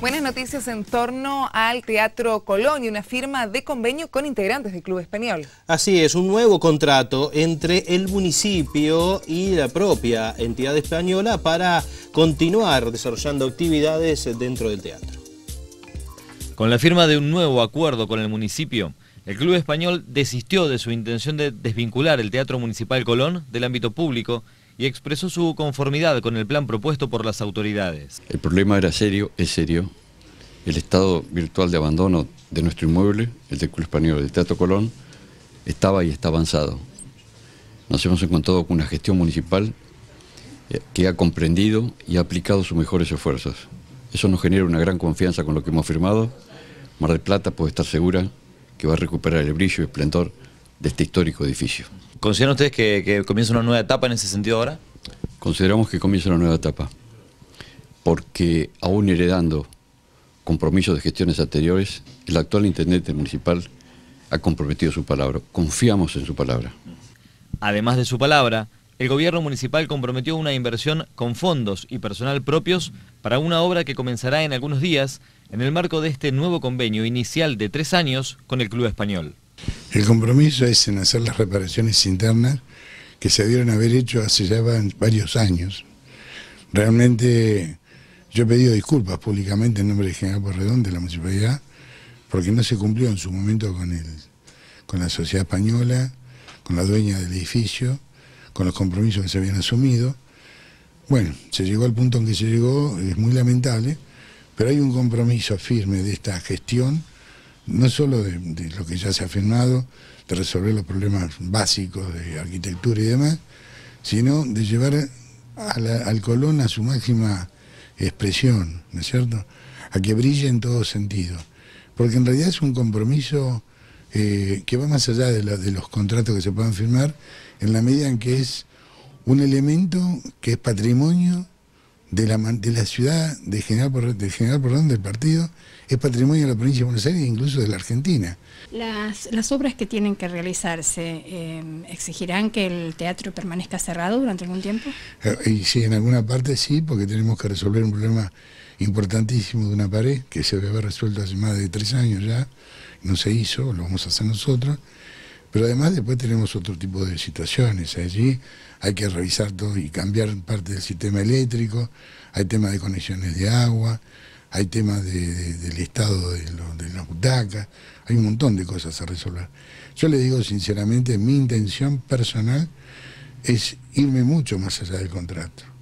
Buenas noticias en torno al Teatro Colón y una firma de convenio con integrantes del Club Español. Así es, un nuevo contrato entre el municipio y la propia entidad española para continuar desarrollando actividades dentro del teatro. Con la firma de un nuevo acuerdo con el municipio, el Club Español desistió de su intención de desvincular el Teatro Municipal Colón del ámbito público y expresó su conformidad con el plan propuesto por las autoridades. El problema era serio, es serio. El estado virtual de abandono de nuestro inmueble, el del Club Español del Teatro Colón, estaba y está avanzado. Nos hemos encontrado con una gestión municipal eh, que ha comprendido y ha aplicado sus mejores esfuerzos. Eso nos genera una gran confianza con lo que hemos firmado. Mar del Plata puede estar segura que va a recuperar el brillo y esplendor de este histórico edificio. ¿Consideran ustedes que, comienza una nueva etapa en ese sentido ahora? Consideramos que comienza una nueva etapa, porque aún heredando compromisos de gestiones anteriores, el actual intendente municipal ha comprometido su palabra. Confiamos en su palabra. Además de su palabra, el gobierno municipal comprometió una inversión con fondos y personal propios para una obra que comenzará en algunos días en el marco de este nuevo convenio inicial de tres años con el Club Español. El compromiso es en hacer las reparaciones internas que se debieron haber hecho hace ya varios años. Realmente yo he pedido disculpas públicamente en nombre de General Porredón de la municipalidad porque no se cumplió en su momento con, con la sociedad española, con la dueña del edificio, con los compromisos que se habían asumido. Bueno, se llegó al punto en que se llegó, es muy lamentable, pero hay un compromiso firme de esta gestión no solo de, lo que ya se ha firmado, de resolver los problemas básicos de arquitectura y demás, sino de llevar al Colón a su máxima expresión, ¿no es cierto? A que brille en todo sentido. Porque en realidad es un compromiso eh, que va más allá de, de los contratos que se puedan firmar, en la medida en que es un elemento que es patrimonio de la, de la ciudad de General, del General Porrón del partido es patrimonio de la provincia de Buenos Aires e incluso de la Argentina. Las, las obras que tienen que realizarse, em, ¿exigirán que el teatro permanezca cerrado durante algún tiempo? Eh, y sí, en alguna parte sí, porque tenemos que resolver un problema importantísimo de una pared que se debe haber resuelto hace más de tres años ya, no se hizo, lo vamos a hacer nosotros. Pero además después tenemos otro tipo de situaciones. Allí hay que revisar todo y cambiar parte del sistema eléctrico, hay temas de conexiones de agua, hay temas del estado de, lo, de las butacas, hay un montón de cosas a resolver. Yo le digo sinceramente, mi intención personal es irme mucho más allá del contrato.